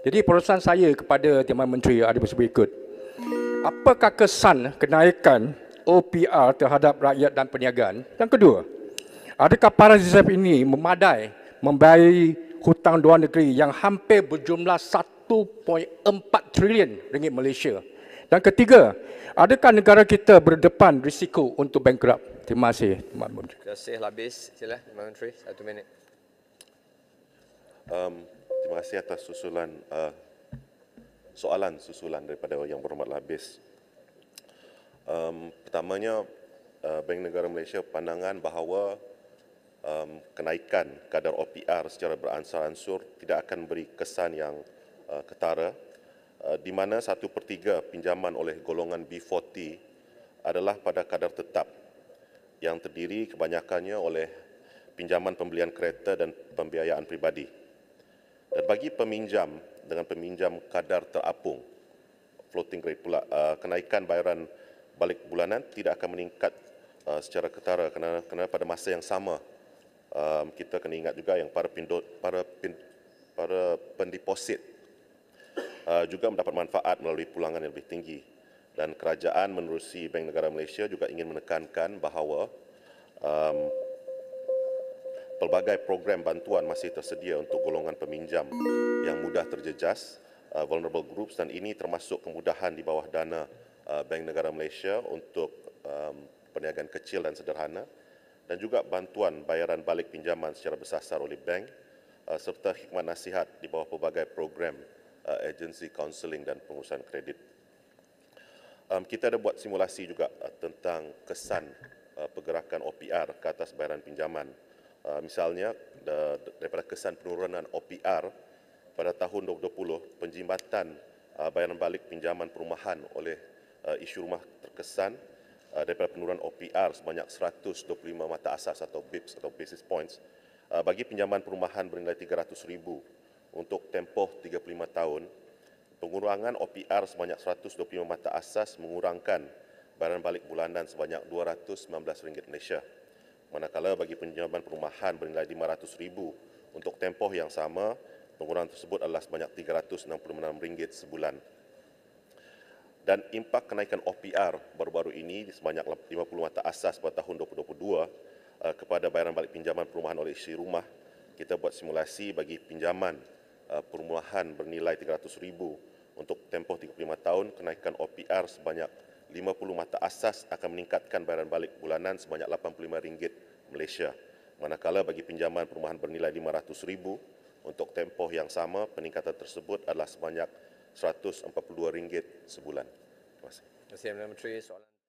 Jadi perusahaan saya kepada Timan Menteri ada berikut. Apakah kesan kenaikan OPR terhadap rakyat dan perniagaan? Yang kedua, adakah para ZZF ini memadai membayar hutang luar negeri yang hampir berjumlah 1.4 trilion ringgit Malaysia? Dan ketiga, adakah negara kita berdepan risiko untuk bankrupt? Terima kasih, Tuan Menteri. Terima kasih, habis. Sila, Tuan Menteri, satu minit. Um, terima kasih atas susulan uh, soalan susulan daripada yang berhormat Labis. Um, pertamanya, uh, Bank Negara Malaysia pandangan bahawa um, kenaikan kadar OPR secara beransur-ansur tidak akan beri kesan yang uh, ketara uh, di mana satu per 3 pinjaman oleh golongan B40 adalah pada kadar tetap yang terdiri kebanyakannya oleh pinjaman pembelian kereta dan pembiayaan peribadi bagi peminjam dengan peminjam kadar terapung floating rate pula ah, kenaikan bayaran balik bulanan tidak akan meningkat ah, secara ketara kerana, pada masa yang sama ah, kita kena ingat juga yang para pindut, para pin, para pendeposit juga mendapat manfaat melalui pulangan yang lebih tinggi dan kerajaan menerusi Bank Negara Malaysia juga ingin menekankan bahawa pelbagai program bantuan masih tersedia untuk golongan peminjam yang mudah terjejas uh, vulnerable groups dan ini termasuk kemudahan di bawah dana uh, Bank Negara Malaysia untuk um, perniagaan kecil dan sederhana dan juga bantuan bayaran balik pinjaman secara bersasar oleh bank uh, serta hikmat nasihat di bawah pelbagai program uh, agensi counseling dan pengurusan kredit. Um, kita ada buat simulasi juga uh, tentang kesan uh, pergerakan OPR ke atas bayaran pinjaman Ah, misalnya daripada kesan penurunan OPR pada tahun 2020 penjimatan ah, bayaran balik pinjaman perumahan oleh ah, isu rumah terkesan daripada penurunan OPR sebanyak 125 mata asas atau BIPS atau basis points bagi pinjaman perumahan bernilai 300,000 untuk tempoh 35 tahun pengurangan OPR sebanyak 125 mata asas mengurangkan bayaran balik bulanan sebanyak 219 ringgit Malaysia manakala bagi pinjaman perumahan bernilai RM500,000 untuk tempoh yang sama, penggunaan tersebut adalah sebanyak RM366 sebulan. Dan impak kenaikan OPR baru-baru ini sebanyak 50 mata asas pada tahun 2022 uh, eh, kepada bayaran balik pinjaman perumahan oleh isi rumah, kita buat simulasi bagi pinjaman eh, perumahan bernilai RM300,000 untuk tempoh 35 tahun, kenaikan OPR sebanyak 50 mata asas akan meningkatkan bayaran balik bulanan sebanyak RM85 Malaysia. Manakala bagi pinjaman perumahan bernilai RM500,000 untuk tempoh yang sama, peningkatan tersebut adalah sebanyak RM142 sebulan. Terima kasih.